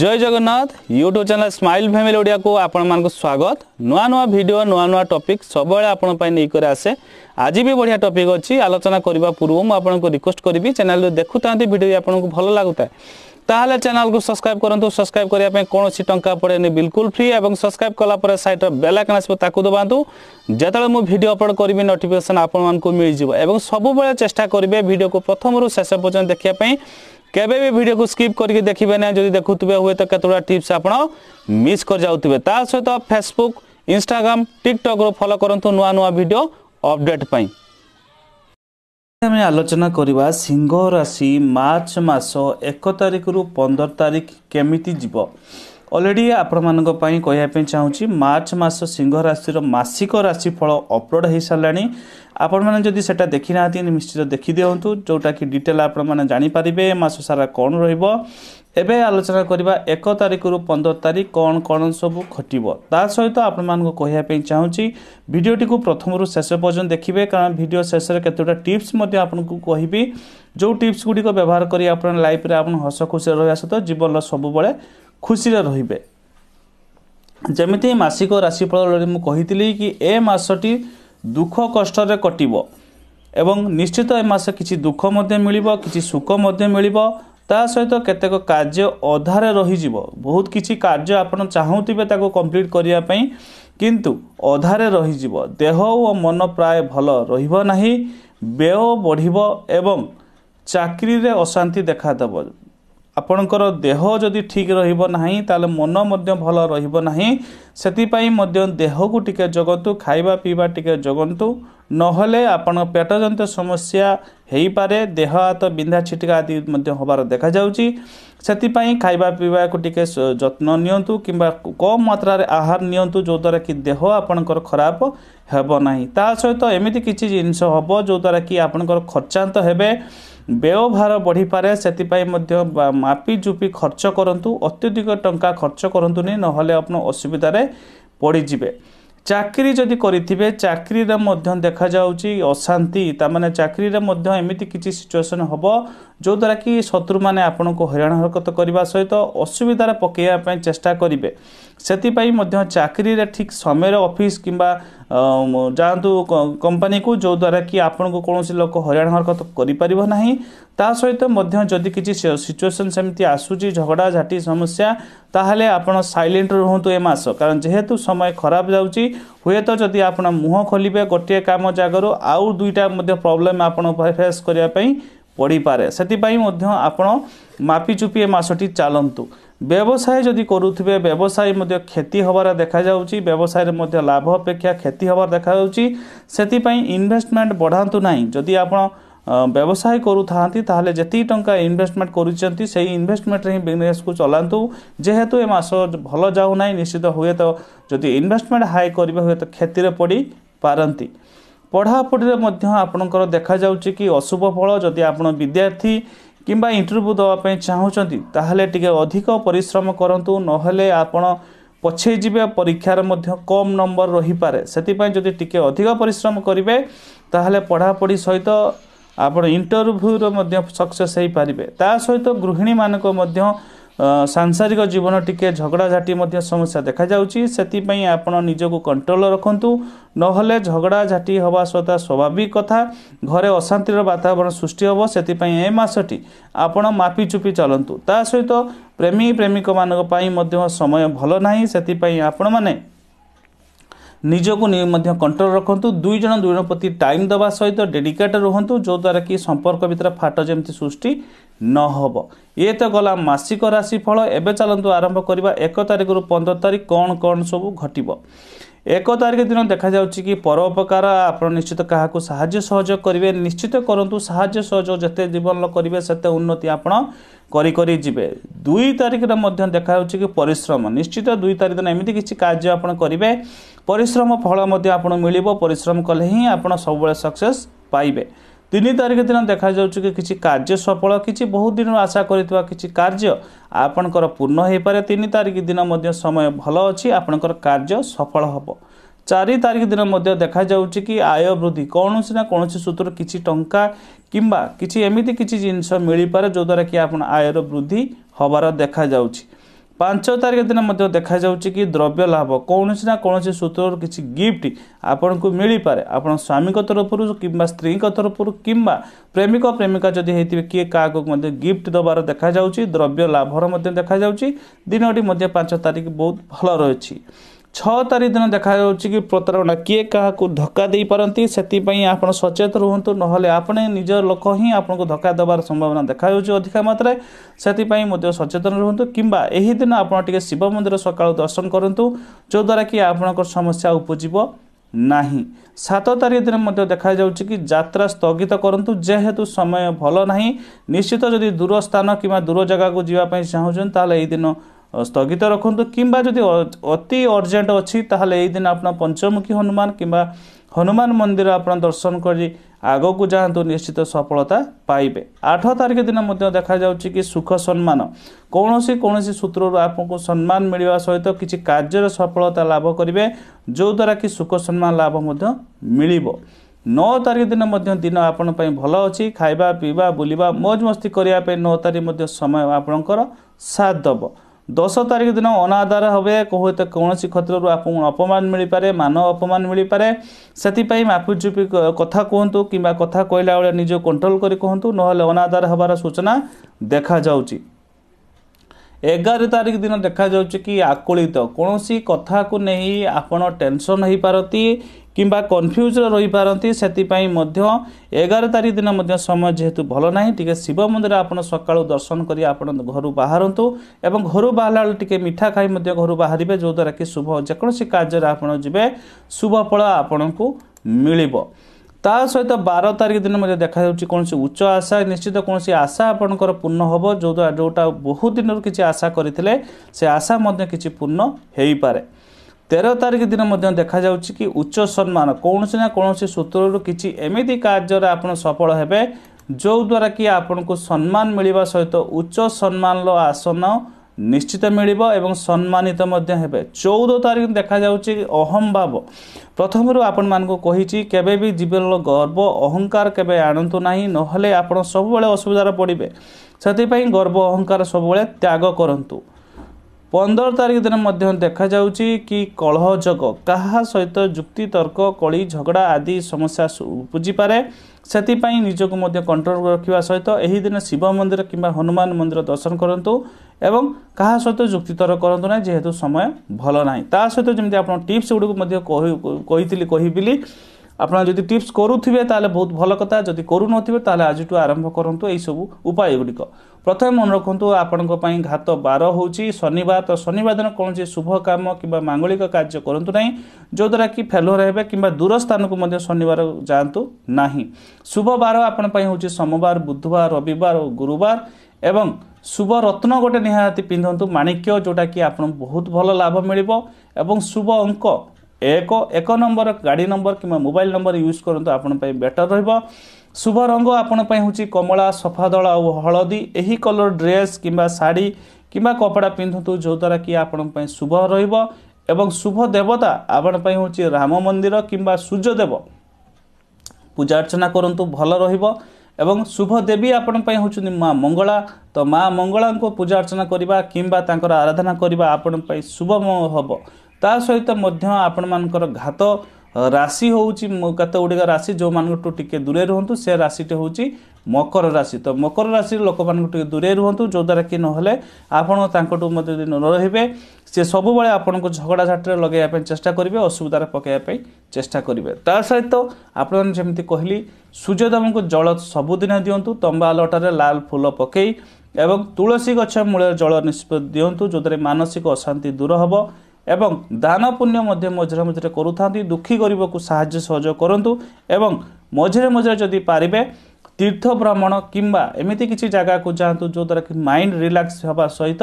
জয় Jagannath YouTube channel smile family ଓଡ଼ିଆକୁ ଆପଣମାନଙ୍କୁ ସ୍ୱାଗତ ନୂଆ ନୂଆ ଭିଡ଼ିଓ ନୂଆ ନୂଆ ଟପିକ୍ ସବୁବେଳେ ଆପଣଙ୍କ ପାଇଁ ନେଇକରି ଆସେ ଆଜି ବି ବଢ଼ିଆ ଟପିକ୍ ଅଛି ଆଲୋଚନା କରିବା ପୂର୍ବରୁ ମୁଁ ଆପଣଙ୍କୁ ରିକ୍ୱେଷ୍ଟ କରିବି ଚ୍ୟାନେଲ୍ରୁ ଦେଖୁଥାନ୍ତି ଭିଡ଼ିଓ ଆପଣଙ୍କୁ ଭଲ ଲାଗୁଥାଏ ତାହେଲେ ଚ୍ୟାନେଲ୍କୁ ସବସ୍କ୍ରାଇବ୍ କରନ୍ତୁ ସବସ୍କ୍ରାଇବ୍ କରିବା ପାଇଁ କୌଣସି ଟଙ୍କା ପଡ଼େନି ବିଲକୁଲ ଫ୍ରି ଏବଂ ସବସ୍କ୍ରାଇବ୍ କଲା ପରେ ସାଇଟ୍ର ବେଲ୍ ଆଇକନ୍ ଆସିବ ତାକୁ ଦବାନ୍ତୁ ଯେତେବେଳେ ମୁଁ ଭିଡ଼ିଓ ଅପଲୋଡ଼ କରିବି ନୋଟିଫିକେସନ୍ ଆପଣମାନଙ୍କୁ ମିଳିଯିବ ଏବଂ ସବୁବେଳେ ଚେଷ୍ଟା କରିବେ ଭିଡ଼ିଓକୁ ପ୍ରଥମରୁ ଶେଷ ପର୍ଯ୍ୟନ୍ତ ଦେଖିବା ପାଇଁ কেবে বি ভিডিওকে স্কিপ করি দেখবে না যদি দেখুবে হুয়ে তো কতটা টিপস আপনার মিস করে যাবে তা সহ ফেসবুক ইনস্টাগ্রাম টিকটক্র ফলো করতু নূয়া নূয়া ভিডিও অপডেট পাই আমি আলোচনা করা সিংহ রাশি মার্চ মাস এক তারিখ রু পনের তারিখ কেমিতি যাব অলরেডি ଆପଣମାନଙ୍କ ପାଇଁ କହିବା ପାଇଁ ଚାହୁଁଛି ମାର୍ଚ୍ଚ ମାସ ସିଂହ ରାଶିର ମାସିକ ରାଶିଫଳ ଅପଲୋଡ଼ ହୋଇସାରିଲାଣି ଆପଣମାନେ ଯଦି ସେଇଟା ଦେଖିନାହାନ୍ତି ନିଶ୍ଚିତ ଦେଖିଦିଅନ୍ତୁ ଯେଉଁଟାକି ଡିଟେଲ୍ ଆପଣମାନେ ଜାଣିପାରିବେ ମାସ ସାରା କ'ଣ ରହିବ ଏବେ ଆଲୋଚନା କରିବା ଏକ ତାରିଖରୁ ପନ୍ଦର ତାରିଖ କ'ଣ କ'ଣ ସବୁ ଘଟିବ ତା ସହିତ ଆପଣମାନଙ୍କୁ କହିବା ପାଇଁ ଚାହୁଁଛି ଭିଡ଼ିଓଟିକୁ ପ୍ରଥମରୁ ଶେଷ ପର୍ଯ୍ୟନ୍ତ ଦେଖିବେ କାରଣ ଭିଡ଼ିଓ ଶେଷରେ କେତେଟା ଟିପ୍ସ ମଧ୍ୟ ଆପଣଙ୍କୁ କହିବି ଯେଉଁ ଟିପ୍ସ ଗୁଡ଼ିକ ବ୍ୟବହାର କରି ଆପଣ ଲାଇଫରେ ଆପଣ ହସ ଖୁସିରେ ରହିବା ସହିତ ଜୀବନର ସବୁବେଳେ ଖୁସିରେ ରହିବେ ଯେମିତି ମାସିକ ରାଶିଫଳରେ ମୁଁ କହିଥିଲି କି ଏ ମାସଟି ଦୁଃଖ କଷ୍ଟରେ କଟିବ ଏବଂ ନିଶ୍ଚିତ ଏ ମାସ କିଛି ଦୁଃଖ ମଧ୍ୟ ମିଳିବ କିଛି ସୁଖ ମଧ୍ୟ ମିଳିବ ତା ସହିତ କେତେକ କାର୍ଯ୍ୟ ଅଧାରେ ରହିଯିବ ବହୁତ କିଛି କାର୍ଯ୍ୟ ଆପଣ ଚାହୁଁଥିବେ ତାକୁ କମ୍ପ୍ଲିଟ୍ କରିବା ପାଇଁ କିନ୍ତୁ ଅଧାରେ ରହିଯିବ ଦେହ ଓ ମନ ପ୍ରାୟ ଭଲ ରହିବ ନାହିଁ ବ୍ୟୟ ବଢ଼ିବ ଏବଂ ଚାକିରିରେ ଅଶାନ୍ତି ଦେଖାଦେବ ଆପଣଙ୍କର ଦେହ ଯଦି ଠିକ୍ ରହିବ ନାହିଁ ତାହେଲେ ମନ ମଧ୍ୟ ଭଲ ରହିବ ନାହିଁ ସେଥିପାଇଁ ମଧ୍ୟ ଦେହକୁ ଟିକେ ଜଗନ୍ତୁ ଖାଇବା ପିଇବା ଟିକେ ଜଗନ୍ତୁ ନହେଲେ ଆପଣଙ୍କ ପେଟ ଜନିତ ସମସ୍ୟା ହେଇପାରେ ଦେହ ହାତ ବିନ୍ଧା ଛିଟିକା ଆଦି ମଧ୍ୟ ହେବାର ଦେଖାଯାଉଛି ସେଥିପାଇଁ ଖାଇବା ପିଇବାକୁ ଟିକେ ଯତ୍ନ ନିଅନ୍ତୁ କିମ୍ବା କମ୍ ମାତ୍ରାରେ ଆହାର ନିଅନ୍ତୁ ଯେଉଁଦ୍ୱାରା କି ଦେହ ଆପଣଙ୍କର ଖରାପ ହେବ ନାହିଁ ତା ସହିତ ଏମିତି କିଛି ଜିନିଷ ହେବ ଯେଉଁଦ୍ୱାରା କି ଆପଣଙ୍କର ଖର୍ଚ୍ଚାନ୍ତ ହେବେ ବ୍ୟୟଭାର ବଢ଼ିପାରେ ସେଥିପାଇଁ ମଧ୍ୟ ମାପି ଚୁପି ଖର୍ଚ୍ଚ କରନ୍ତୁ ଅତ୍ୟଧିକ ଟଙ୍କା ଖର୍ଚ୍ଚ କରନ୍ତୁନି ନହେଲେ ଆପଣ ଅସୁବିଧାରେ ପଡ଼ିଯିବେ ଚାକିରି ଯଦି କରିଥିବେ ଚାକିରିରେ ମଧ୍ୟ ଦେଖାଯାଉଛି ଅଶାନ୍ତି ତାମାନେ ଚାକିରିରେ ମଧ୍ୟ ଏମିତି କିଛି ସିଚୁଏସନ୍ ହେବ ଯଦ୍ୱାରା କି ଶତ୍ରୁମାନେ ଆପଣଙ୍କୁ ହଇରାଣ ହରକତ କରିବା ସହିତ ଅସୁବିଧାରେ ପକାଇବା ପାଇଁ ଚେଷ୍ଟା କରିବେ ସେଥିପାଇଁ ମଧ୍ୟ ଚାକିରିରେ ଠିକ୍ ସମୟରେ ଅଫିସ୍ କିମ୍ବା ଯାଆନ୍ତୁ କମ୍ପାନୀକୁ ଯେଉଁଦ୍ୱାରା କି ଆପଣଙ୍କୁ କୌଣସି ଲୋକ ହଇରାଣ ହରକତ କରିପାରିବ ନାହିଁ ତା ସହିତ ମଧ୍ୟ ଯଦି କିଛି ସିଚୁଏସନ୍ ସେମିତି ଆସୁଛି ଝଗଡ଼ାଝାଟି ସମସ୍ୟା ତାହେଲେ ଆପଣ ସାଇଲେଣ୍ଟ ରୁହନ୍ତୁ ଏ ମାସ କାରଣ ଯେହେତୁ ସମୟ ଖରାପ ଯାଉଛି ହୁଏତ ଯଦି ଆପଣ ମୁହଁ ଖୋଲିବେ ଗୋଟିଏ କାମ ଜାଗାରୁ ଆଉ ଦୁଇଟା ମଧ୍ୟ ପ୍ରୋବ୍ଲେମ୍ ଆପଣ ଫେସ୍ କରିବା ପାଇଁ ପଡ଼ିପାରେ ସେଥିପାଇଁ ମଧ୍ୟ ଆପଣ ମାପିଚୁପି ଏ ମାସଟି ଚାଲନ୍ତୁ ବ୍ୟବସାୟ ଯଦି କରୁଥିବେ ବ୍ୟବସାୟୀ ମଧ୍ୟ କ୍ଷତି ହେବାର ଦେଖାଯାଉଛି ବ୍ୟବସାୟରେ ମଧ୍ୟ ଲାଭ ଅପେକ୍ଷା କ୍ଷତି ହେବାର ଦେଖାଯାଉଛି ସେଥିପାଇଁ ଇନଭେଷ୍ଟମେଣ୍ଟ ବଢ଼ାନ୍ତୁ ନାହିଁ ଯଦି ଆପଣ ବ୍ୟବସାୟ କରୁଥାନ୍ତି ତାହେଲେ ଯେତିକି ଟଙ୍କା ଇନଭେଷ୍ଟମେଣ୍ଟ କରୁଛନ୍ତି ସେଇ ଇନଭେଷ୍ଟମେଣ୍ଟରେ ହିଁ ବିଜନେସ୍କୁ ଚଲାନ୍ତୁ ଯେହେତୁ ଏ ମାସ ଭଲ ଯାଉନାହିଁ ନିଶ୍ଚିତ ହୁଏତ ଯଦି ଇନଭେଷ୍ଟମେଣ୍ଟ ହାଇ କରିବେ ହୁଏତ କ୍ଷତିରେ ପଡ଼ିପାରନ୍ତି ପଢ଼ାପଢ଼ିରେ ମଧ୍ୟ ଆପଣଙ୍କର ଦେଖାଯାଉଛି କି ଅଶୁଭ ଫଳ ଯଦି ଆପଣ ବିଦ୍ୟାର୍ଥୀ କିମ୍ବା ଇଣ୍ଟରଭ୍ୟୁ ଦେବା ପାଇଁ ଚାହୁଁଛନ୍ତି ତାହେଲେ ଟିକେ ଅଧିକ ପରିଶ୍ରମ କରନ୍ତୁ ନହେଲେ ଆପଣ ପଛେଇ ଯିବେ ପରୀକ୍ଷାରେ ମଧ୍ୟ କମ୍ ନମ୍ବର ରହିପାରେ ସେଥିପାଇଁ ଯଦି ଟିକେ ଅଧିକ ପରିଶ୍ରମ କରିବେ ତାହେଲେ ପଢ଼ାପଢ଼ି ସହିତ ଆପଣ ଇଣ୍ଟରଭ୍ୟୁର ମଧ୍ୟ ସକ୍ସେସ୍ ହେଇପାରିବେ ତା ସହିତ ଗୃହିଣୀମାନଙ୍କ ମଧ୍ୟ ସାଂସାରିକ ଜୀବନ ଟିକେ ଝଗଡ଼ାଝାଟି ମଧ୍ୟ ସମସ୍ୟା ଦେଖାଯାଉଛି ସେଥିପାଇଁ ଆପଣ ନିଜକୁ କଣ୍ଟ୍ରୋଲ ରଖନ୍ତୁ ନହେଲେ ଝଗଡ଼ାଝାଟି ହେବା ସତ୍ତ୍ୱେ ସ୍ୱାଭାବିକ କଥା ଘରେ ଅଶାନ୍ତିର ବାତାବରଣ ସୃଷ୍ଟି ହେବ ସେଥିପାଇଁ ଏ ମାସଟି ଆପଣ ମାପିଚୁପି ଚାଲନ୍ତୁ ତା ସହିତ ପ୍ରେମୀ ପ୍ରେମିକମାନଙ୍କ ପାଇଁ ମଧ୍ୟ ସମୟ ଭଲ ନାହିଁ ସେଥିପାଇଁ ଆପଣମାନେ ନିଜକୁ ନେଇ ମଧ୍ୟ କଣ୍ଟ୍ରୋଲ ରଖନ୍ତୁ ଦୁଇ ଜଣ ଦୁଇ ଜଣ ପ୍ରତି ଟାଇମ୍ ଦେବା ସହିତ ଡେଡିକେଟ୍ ରୁହନ୍ତୁ ଯଦ୍ୱାରା କି ସମ୍ପର୍କ ଭିତରେ ଫାଟ ଯେମିତି ସୃଷ୍ଟି ନ ହେବ ଇଏ ତ ଗଲା ମାସିକ ରାଶିଫଳ ଏବେ ଚାଲନ୍ତୁ ଆରମ୍ଭ କରିବା ଏକ ତାରିଖରୁ ପନ୍ଦର ତାରିଖ କ'ଣ କ'ଣ ସବୁ ଘଟିବ ଏକ ତାରିଖ ଦିନ ଦେଖାଯାଉଛି କି ପରୋପକାର ଆପଣ ନିଶ୍ଚିତ କାହାକୁ ସାହାଯ୍ୟ ସହଯୋଗ କରିବେ ନିଶ୍ଚିତ କରନ୍ତୁ ସାହାଯ୍ୟ ସହଯୋଗ ଯେତେ ଜୀବନର କରିବେ ସେତେ ଉନ୍ନତି ଆପଣ କରି କରି ଯିବେ ଦୁଇ ତାରିଖରେ ମଧ୍ୟ ଦେଖାଯାଉଛି କି ପରିଶ୍ରମ ନିଶ୍ଚିତ ଦୁଇ ତାରିଖ ଦିନ ଏମିତି କିଛି କାର୍ଯ୍ୟ ଆପଣ କରିବେ ପରିଶ୍ରମ ଫଳ ମଧ୍ୟ ଆପଣ ମିଳିବ ପରିଶ୍ରମ କଲେ ହିଁ ଆପଣ ସବୁବେଳେ ସକ୍ସେସ୍ ପାଇବେ ତିନି ତାରିଖ ଦିନ ଦେଖାଯାଉଛି କି କିଛି କାର୍ଯ୍ୟ ସଫଳ କିଛି ବହୁତ ଦିନରୁ ଆଶା କରିଥିବା କିଛି କାର୍ଯ୍ୟ ଆପଣଙ୍କର ପୂର୍ଣ୍ଣ ହୋଇପାରେ ତିନି ତାରିଖ ଦିନ ମଧ୍ୟ ସମୟ ଭଲ ଅଛି ଆପଣଙ୍କର କାର୍ଯ୍ୟ ସଫଳ ହେବ ଚାରି ତାରିଖ ଦିନ ମଧ୍ୟ ଦେଖାଯାଉଛି କି ଆୟ ବୃଦ୍ଧି କୌଣସି ନା କୌଣସି ସୂତ୍ରରୁ କିଛି ଟଙ୍କା କିମ୍ବା କିଛି ଏମିତି କିଛି ଜିନିଷ ମିଳିପାରେ ଯଦ୍ୱାରା କି ଆପଣ ଆୟର ବୃଦ୍ଧି ହେବାର ଦେଖାଯାଉଛି ପାଞ୍ଚ ତାରିଖ ଦିନ ମଧ୍ୟ ଦେଖାଯାଉଛି କି ଦ୍ରବ୍ୟ ଲାଭ କୌଣସି ନା କୌଣସି ସୂତ୍ରରୁ କିଛି ଗିଫ୍ଟ ଆପଣଙ୍କୁ ମିଳିପାରେ ଆପଣ ସ୍ୱାମୀଙ୍କ ତରଫରୁ କିମ୍ବା ସ୍ତ୍ରୀଙ୍କ ତରଫରୁ କିମ୍ବା ପ୍ରେମିକ ପ୍ରେମିକା ଯଦି ହେଇଥିବେ କିଏ କାହାକୁ ମଧ୍ୟ ଗିଫ୍ଟ ଦେବାର ଦେଖାଯାଉଛି ଦ୍ରବ୍ୟ ଲାଭର ମଧ୍ୟ ଦେଖାଯାଉଛି ଦିନଟି ମଧ୍ୟ ପାଞ୍ଚ ତାରିଖ ବହୁତ ଭଲ ରହିଛି ଛଅ ତାରିଖ ଦିନ ଦେଖାଯାଉଛି କି ପ୍ରତାରଣା କିଏ କାହାକୁ ଧକ୍କା ଦେଇପାରନ୍ତି ସେଥିପାଇଁ ଆପଣ ସଚେତ ରୁହନ୍ତୁ ନହେଲେ ଆପଣ ନିଜ ଲୋକ ହିଁ ଆପଣଙ୍କୁ ଧକ୍କା ଦେବାର ସମ୍ଭାବନା ଦେଖାଯାଉଛି ଅଧିକା ମାତ୍ରାରେ ସେଥିପାଇଁ ମଧ୍ୟ ସଚେତନ ରୁହନ୍ତୁ କିମ୍ବା ଏହି ଦିନ ଆପଣ ଟିକେ ଶିବ ମନ୍ଦିର ସକାଳୁ ଦର୍ଶନ କରନ୍ତୁ ଯଦ୍ୱାରା କି ଆପଣଙ୍କର ସମସ୍ୟା ଉପୁଜିବ ନାହିଁ ସାତ ତାରିଖ ଦିନ ମଧ୍ୟ ଦେଖାଯାଉଛି କି ଯାତ୍ରା ସ୍ଥଗିତ କରନ୍ତୁ ଯେହେତୁ ସମୟ ଭଲ ନାହିଁ ନିଶ୍ଚିତ ଯଦି ଦୂର ସ୍ଥାନ କିମ୍ବା ଦୂର ଜାଗାକୁ ଯିବା ପାଇଁ ଚାହୁଁଛନ୍ତି ତାହେଲେ ଏହି ଦିନ ସ୍ଥଗିତ ରଖନ୍ତୁ କିମ୍ବା ଯଦି ଅତି ଅର୍ଜେଣ୍ଟ ଅଛି ତାହେଲେ ଏଇ ଦିନ ଆପଣ ପଞ୍ଚମୁଖୀ ହନୁମାନ କିମ୍ବା ହନୁମାନ ମନ୍ଦିର ଆପଣ ଦର୍ଶନ କରି ଆଗକୁ ଯାଆନ୍ତୁ ନିଶ୍ଚିତ ସଫଳତା ପାଇବେ ଆଠ ତାରିଖ ଦିନ ମଧ୍ୟ ଦେଖାଯାଉଛି କି ସୁଖ ସମ୍ମାନ କୌଣସି କୌଣସି ସୂତ୍ରରୁ ଆପଣଙ୍କୁ ସମ୍ମାନ ମିଳିବା ସହିତ କିଛି କାର୍ଯ୍ୟର ସଫଳତା ଲାଭ କରିବେ ଯେଉଁଦ୍ୱାରା କି ସୁଖ ସମ୍ମାନ ଲାଭ ମଧ୍ୟ ମିଳିବ ନଅ ତାରିଖ ଦିନ ମଧ୍ୟ ଦିନ ଆପଣଙ୍କ ପାଇଁ ଭଲ ଅଛି ଖାଇବା ପିଇବା ବୁଲିବା ମଜମସ୍ତି କରିବା ପାଇଁ ନଅ ତାରିଖ ମଧ୍ୟ ସମୟ ଆପଣଙ୍କର ସାଥ୍ ଦେବ ଦଶ ତାରିଖ ଦିନ ଅନାଦାର ହେବେ ହୁଏତ କୌଣସି କ୍ଷେତ୍ରରୁ ଅପମାନ ମିଳିପାରେ ମାନ ଅପମାନ ମିଳିପାରେ ସେଥିପାଇଁ ମାପିଚୁପି କଥା କୁହନ୍ତୁ କିମ୍ବା କଥା କହିଲା ବେଳେ ନିଜ କଣ୍ଟ୍ରୋଲ କରି କୁହନ୍ତୁ ନହେଲେ ଅନାଦାର ହେବାର ସୂଚନା ଦେଖାଯାଉଛି ଏଗାର ତାରିଖ ଦିନ ଦେଖାଯାଉଛି କି ଆକୁଳିତ କୌଣସି କଥାକୁ ନେଇ ଆପଣ ଟେନସନ୍ ହୋଇପାରନ୍ତି କିମ୍ବା କନଫ୍ୟୁଜ୍ରେ ରହିପାରନ୍ତି ସେଥିପାଇଁ ମଧ୍ୟ ଏଗାର ତାରିଖ ଦିନ ମଧ୍ୟ ସମୟ ଯେହେତୁ ଭଲ ନାହିଁ ଟିକିଏ ଶିବ ମନ୍ଦିର ଆପଣ ସକାଳୁ ଦର୍ଶନ କରି ଆପଣ ଘରୁ ବାହାରନ୍ତୁ ଏବଂ ଘରୁ ବାହାରିଲା ବେଳେ ଟିକିଏ ମିଠା ଖାଇ ମଧ୍ୟ ଘରୁ ବାହାରିବେ ଯେଉଁଦ୍ୱାରା କି ଶୁଭ ଯେକୌଣସି କାର୍ଯ୍ୟରେ ଆପଣ ଯିବେ ଶୁଭ ଫଳ ଆପଣଙ୍କୁ ମିଳିବ ତା ସହିତ ବାର ତାରିଖ ଦିନ ମଧ୍ୟ ଦେଖାଯାଉଛି କୌଣସି ଉଚ୍ଚ ଆଶା ନିଶ୍ଚିତ କୌଣସି ଆଶା ଆପଣଙ୍କର ପୂର୍ଣ୍ଣ ହେବ ଯେଉଁଦ୍ୱାରା ଯେଉଁଟା ବହୁତ ଦିନରୁ କିଛି ଆଶା କରିଥିଲେ ସେ ଆଶା ମଧ୍ୟ କିଛି ପୂର୍ଣ୍ଣ ହେଇପାରେ ତେର ତାରିଖ ଦିନ ମଧ୍ୟ ଦେଖାଯାଉଛି କି ଉଚ୍ଚ ସମ୍ମାନ କୌଣସି ନା କୌଣସି ସୂତ୍ରରୁ କିଛି ଏମିତି କାର୍ଯ୍ୟରେ ଆପଣ ସଫଳ ହେବେ ଯେଉଁଦ୍ୱାରା କି ଆପଣଙ୍କୁ ସମ୍ମାନ ମିଳିବା ସହିତ ଉଚ୍ଚ ସମ୍ମାନର ଆସନ ନିଶ୍ଚିତ ମିଳିବ ଏବଂ ସମ୍ମାନିତ ମଧ୍ୟ ହେବେ ଚଉଦ ତାରିଖ ଦେଖାଯାଉଛି ଅହମ୍ଭାବ ପ୍ରଥମରୁ ଆପଣମାନଙ୍କୁ କହିଛି କେବେ ବି ଜୀବନର ଗର୍ବ ଅହଙ୍କାର କେବେ ଆଣନ୍ତୁ ନାହିଁ ନହେଲେ ଆପଣ ସବୁବେଳେ ଅସୁବିଧାରେ ପଡ଼ିବେ ସେଥିପାଇଁ ଗର୍ବ ଅହଙ୍କାର ସବୁବେଳେ ତ୍ୟାଗ କରନ୍ତୁ ପନ୍ଦର ତାରିଖ ଦିନ ମଧ୍ୟ ଦେଖାଯାଉଛି କି କଳହ ଯୋଗ କାହା ସହିତ ଯୁକ୍ତିତର୍କ କଳି ଝଗଡ଼ା ଆଦି ସମସ୍ୟା ଉପୁଜିପାରେ ସେଥିପାଇଁ ନିଜକୁ ମଧ୍ୟ କଣ୍ଟ୍ରୋଲ ରଖିବା ସହିତ ଏହି ଦିନ ଶିବ ମନ୍ଦିର କିମ୍ବା ହନୁମାନ ମନ୍ଦିର ଦର୍ଶନ କରନ୍ତୁ ଏବଂ କାହା ସହିତ ଯୁକ୍ତିତର୍କ କରନ୍ତୁ ନାହିଁ ଯେହେତୁ ସମୟ ଭଲ ନାହିଁ ତା ସହିତ ଯେମିତି ଆପଣ ଟିପ୍ସ ଗୁଡ଼ିକୁ ମଧ୍ୟ କହିଥିଲି କହିବିଲି ଆପଣ ଯଦି ଟିପ୍ସ କରୁଥିବେ ତାହେଲେ ବହୁତ ଭଲ କଥା ଯଦି କରୁନଥିବେ ତାହେଲେ ଆଜିଠୁ ଆରମ୍ଭ କରନ୍ତୁ ଏହିସବୁ ଉପାୟ ଗୁଡ଼ିକ ପ୍ରଥମେ ମନେ ରଖନ୍ତୁ ଆପଣଙ୍କ ପାଇଁ ଘାତ ବାର ହେଉଛି ଶନିବାର ତ ଶନିବାର ଦିନ କୌଣସି ଶୁଭ କାମ କିମ୍ବା ମାଙ୍ଗଳିକ କାର୍ଯ୍ୟ କରନ୍ତୁ ନାହିଁ ଯଦ୍ୱାରା କି ଫେଲୋର ହେବେ କିମ୍ବା ଦୂର ସ୍ଥାନକୁ ମଧ୍ୟ ଶନିବାର ଯାଆନ୍ତୁ ନାହିଁ ଶୁଭ ବାର ଆପଣଙ୍କ ପାଇଁ ହେଉଛି ସୋମବାର ବୁଧବାର ରବିବାର ଓ ଗୁରୁବାର ଏବଂ ଶୁଭ ରତ୍ନ ଗୋଟେ ନିହାତି ପିନ୍ଧନ୍ତୁ ମାଣିକ୍ୟ ଯେଉଁଟାକି ଆପଣଙ୍କୁ ବହୁତ ଭଲ ଲାଭ ମିଳିବ ଏବଂ ଶୁଭ ଅଙ୍କ ଏକ ଏକ ନମ୍ବର ଗାଡ଼ି ନମ୍ବର କିମ୍ବା ମୋବାଇଲ ନମ୍ବର ୟୁଜ୍ କରନ୍ତୁ ଆପଣଙ୍କ ପାଇଁ ବେଟର୍ ରହିବ ଶୁଭ ରଙ୍ଗ ଆପଣଙ୍କ ପାଇଁ ହେଉଛି କମଳା ସଫା ଦଳ ଆଉ ହଳଦୀ ଏହି କଲର୍ ଡ୍ରେସ୍ କିମ୍ବା ଶାଢ଼ୀ କିମ୍ବା କପଡ଼ା ପିନ୍ଧନ୍ତୁ ଯେଉଁଦ୍ୱାରା କି ଆପଣଙ୍କ ପାଇଁ ଶୁଭ ରହିବ ଏବଂ ଶୁଭ ଦେବତା ଆପଣଙ୍କ ପାଇଁ ହେଉଛି ରାମ ମନ୍ଦିର କିମ୍ବା ସୂର୍ଯ୍ୟଦେବ ପୂଜା ଅର୍ଚ୍ଚନା କରନ୍ତୁ ଭଲ ରହିବ ଏବଂ ଶୁଭ ଦେବୀ ଆପଣଙ୍କ ପାଇଁ ହେଉଛନ୍ତି ମା ମଙ୍ଗଳା ତ ମା ମଙ୍ଗଳାଙ୍କୁ ପୂଜା ଅର୍ଚ୍ଚନା କରିବା କିମ୍ବା ତାଙ୍କର ଆରାଧନା କରିବା ଆପଣଙ୍କ ପାଇଁ ଶୁଭ ହେବ ତା ସହିତ ମଧ୍ୟ ଆପଣମାନଙ୍କର ଘାତ ରାଶି ହେଉଛି କେତେ ଗୁଡ଼ିକ ରାଶି ଯେଉଁମାନଙ୍କଠୁ ଟିକେ ଦୂରେଇ ରୁହନ୍ତୁ ସେ ରାଶିଟି ହେଉଛି ମକର ରାଶି ତ ମକର ରାଶିର ଲୋକମାନଙ୍କୁ ଟିକେ ଦୂରେଇ ରୁହନ୍ତୁ ଯେଉଁଦ୍ୱାରା କି ନହେଲେ ଆପଣ ତାଙ୍କଠୁ ମଧ୍ୟ ଯଦି ନ ରହିବେ ସେ ସବୁବେଳେ ଆପଣଙ୍କୁ ଝଗଡ଼ାଝାଟିରେ ଲଗାଇବା ପାଇଁ ଚେଷ୍ଟା କରିବେ ଅସୁବିଧାରେ ପକାଇବା ପାଇଁ ଚେଷ୍ଟା କରିବେ ତା ସହିତ ଆପଣମାନେ ଯେମିତି କହିଲି ସୂର୍ଯ୍ୟଦେବଙ୍କୁ ଜଳ ସବୁଦିନ ଦିଅନ୍ତୁ ତମ୍ବା ଲଟାରେ ଲାଲ ଫୁଲ ପକାଇ ଏବଂ ତୁଳସୀ ଗଛ ମୂଳରେ ଜଳ ନିଷ୍ପତ୍ତି ଦିଅନ୍ତୁ ଯେଉଁଦ୍ୱାରା ମାନସିକ ଅଶାନ୍ତି ଦୂର ହେବ ଏବଂ ଦାନ ପୁଣ୍ୟ ମଧ୍ୟ ମଝିରେ ମଝିରେ କରୁଥାନ୍ତି ଦୁଃଖୀ ଗରିବକୁ ସାହାଯ୍ୟ ସହଯୋଗ କରନ୍ତୁ ଏବଂ ମଝିରେ ମଝିରେ ଯଦି ପାରିବେ ତୀର୍ଥ ଭ୍ରମଣ କିମ୍ବା ଏମିତି କିଛି ଜାଗାକୁ ଯାଆନ୍ତୁ ଯେଉଁଦ୍ୱାରା କି ମାଇଣ୍ଡ ରିଲାକ୍ସ ହେବା ସହିତ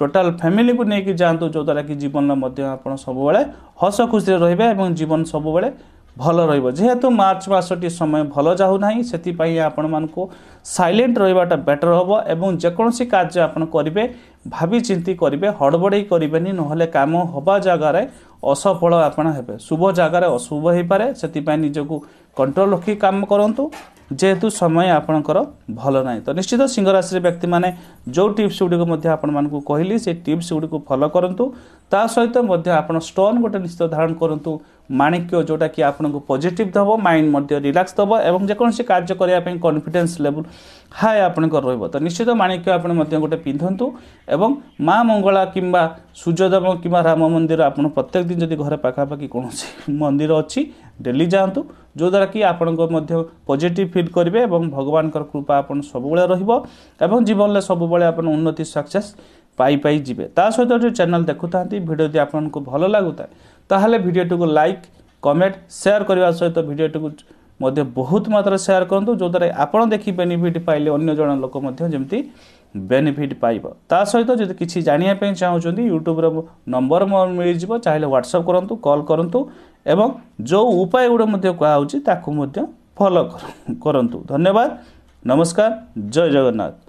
ଟୋଟାଲ ଫ୍ୟାମିଲିକୁ ନେଇକି ଯାଆନ୍ତୁ ଯେଉଁଦ୍ୱାରା କି ଜୀବନରେ ମଧ୍ୟ ଆପଣ ସବୁବେଳେ ହସ ଖୁସିରେ ରହିବେ ଏବଂ ଜୀବନ ସବୁବେଳେ ଭଲ ରହିବ ଯେହେତୁ ମାର୍ଚ୍ଚ ମାସଟି ସମୟ ଭଲ ଯାଉନାହିଁ ସେଥିପାଇଁ ଆପଣମାନଙ୍କୁ ସାଇଲେଣ୍ଟ ରହିବାଟା ବେଟର୍ ହେବ ଏବଂ ଯେକୌଣସି କାର୍ଯ୍ୟ ଆପଣ କରିବେ ଭାବି ଚିନ୍ତି କରିବେ ହଡ଼ବଡ଼େଇ କରିବେନି ନହେଲେ କାମ ହେବା ଜାଗାରେ ଅସଫଳ ଆପଣ ହେବେ ଶୁଭ ଜାଗାରେ ଅଶୁଭ ହୋଇପାରେ ସେଥିପାଇଁ ନିଜକୁ କଣ୍ଟ୍ରୋଲ ରଖି କାମ କରନ୍ତୁ ଯେହେତୁ ସମୟ ଆପଣଙ୍କର ଭଲ ନାହିଁ ତ ନିଶ୍ଚିତ ସିଂହରାଶିର ବ୍ୟକ୍ତିମାନେ ଯେଉଁ ଟିପ୍ସ ଗୁଡ଼ିକ ମଧ୍ୟ ଆପଣମାନଙ୍କୁ କହିଲି ସେ ଟିପ୍ସ ଗୁଡ଼ିକୁ ଫଲୋ କରନ୍ତୁ ତା ସହିତ ମଧ୍ୟ ଆପଣ ଷ୍ଟୋନ୍ ଗୋଟେ ନିଶ୍ଚିତ ଧାରଣ କରନ୍ତୁ ମାଣିକ୍ୟ ଯେଉଁଟାକି ଆପଣଙ୍କୁ ପଜିଟିଭ୍ ଦେବ ମାଇଣ୍ଡ ମଧ୍ୟ ରିଲାକ୍ସ ଦେବ ଏବଂ ଯେକୌଣସି କାର୍ଯ୍ୟ କରିବା ପାଇଁ କନଫିଡେନ୍ସ ଲେବୁଲ ହାଏ ଆପଣଙ୍କର ରହିବ ତ ନିଶ୍ଚିତ ମାଣିକ୍ୟ ଆପଣ ମଧ୍ୟ ଗୋଟେ ପିନ୍ଧନ୍ତୁ ଏବଂ ମା ମଙ୍ଗଳା କିମ୍ବା ସୂର୍ଯ୍ୟଦେବ କିମ୍ବା ରାମ ମନ୍ଦିର ଆପଣ ପ୍ରତ୍ୟେକ ଦିନ ଯଦି ଘରେ ପାଖାପାଖି କୌଣସି ମନ୍ଦିର ଅଛି ଡେଲି ଯାଆନ୍ତୁ ଯଦ୍ୱାରା କି ଆପଣଙ୍କ ମଧ୍ୟ ପଜିଟିଭ୍ ଫିଲ୍ କରିବେ ଏବଂ ଭଗବାନଙ୍କର କୃପା ଆପଣ ସବୁବେଳେ ରହିବ ଏବଂ ଜୀବନରେ ସବୁବେଳେ ଆପଣ ଉନ୍ନତି ସକ୍ସେସ୍ ପାଇ ପାଇ ଯିବେ ତା ସହିତ ଯେଉଁ ଚ୍ୟାନେଲ୍ ଦେଖୁଥାନ୍ତି ଭିଡ଼ିଓ ଯଦି ଆପଣଙ୍କୁ ଭଲ ଲାଗୁଥାଏ ତାହେଲେ ଭିଡ଼ିଓଟିକୁ ଲାଇକ୍ କମେଣ୍ଟ ସେୟାର କରିବା ସହିତ ଭିଡ଼ିଓଟିକୁ ମଧ୍ୟ ବହୁତ ମାତ୍ରାରେ ସେୟାର କରନ୍ତୁ ଯଦ୍ୱାରା ଆପଣ ଦେଖିବେନିଫିଟ୍ ପାଇଲେ ଅନ୍ୟ ଜଣ ଲୋକ ମଧ୍ୟ ଯେମିତି ବେନିଫିଟ୍ ପାଇବ ତା ସହିତ ଯଦି କିଛି ଜାଣିବା ପାଇଁ ଚାହୁଁଛନ୍ତି ୟୁଟ୍ୟୁବ୍ର ନମ୍ବର ମିଳିଯିବ ଚାହିଁଲେ ହ୍ୱାଟ୍ସଅପ୍ କରନ୍ତୁ କଲ୍ କରନ୍ତୁ ଏବଂ ଯେଉଁ ଉପାୟ ଗୁଡ଼ା ମଧ୍ୟ କୁହାହେଉଛି ତାକୁ ମଧ୍ୟ ଫଲୋ କରନ୍ତୁ ଧନ୍ୟବାଦ ନମସ୍କାର ଜୟ ଜଗନ୍ନାଥ